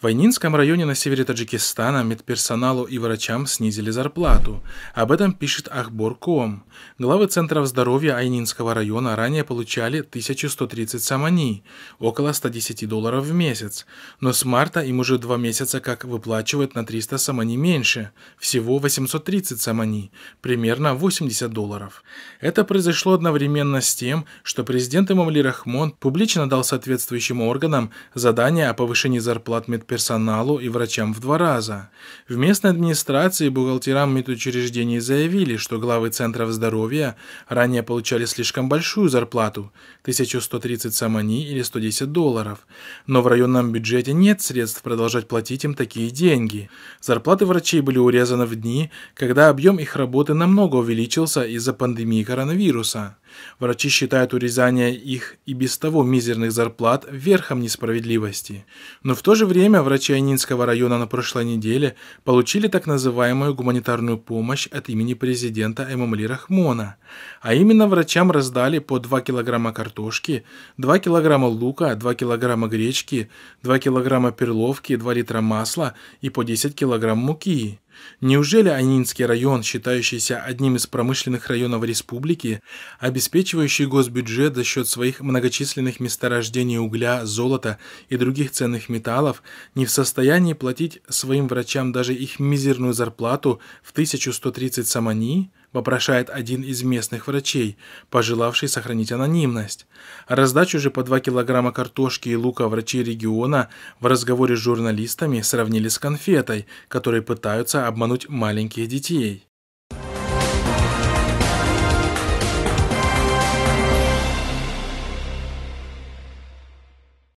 В Айнинском районе на севере Таджикистана медперсоналу и врачам снизили зарплату. Об этом пишет Ахбор.ком. Главы центров здоровья Айнинского района ранее получали 1130 самани, около 110 долларов в месяц. Но с марта им уже два месяца как выплачивают на 300 самани меньше, всего 830 самани, примерно 80 долларов. Это произошло одновременно с тем, что президент Имамли Рахмон публично дал соответствующим органам задание о повышении зарплат медперсоналу к персоналу и врачам в два раза. В местной администрации и бухгалтерам медучреждений заявили, что главы центров здоровья ранее получали слишком большую зарплату – 1130 самани или 110 долларов. Но в районном бюджете нет средств продолжать платить им такие деньги. Зарплаты врачей были урезаны в дни, когда объем их работы намного увеличился из-за пандемии коронавируса. Врачи считают урезание их и без того мизерных зарплат верхом несправедливости. Но в то же время время врачи Анинского района на прошлой неделе получили так называемую гуманитарную помощь от имени президента Эмамали Рахмона. А именно врачам раздали по 2 килограмма картошки, 2 килограмма лука, 2 килограмма гречки, 2 килограмма перловки, 2 литра масла и по 10 килограмм муки. Неужели Анинский район, считающийся одним из промышленных районов республики, обеспечивающий госбюджет за счет своих многочисленных месторождений угля, золота и других ценных металлов, не в состоянии платить своим врачам даже их мизерную зарплату в 1130 самани? вопрошает один из местных врачей, пожелавший сохранить анонимность. Раздачу же по 2 килограмма картошки и лука врачи региона в разговоре с журналистами сравнили с конфетой, которой пытаются обмануть маленьких детей.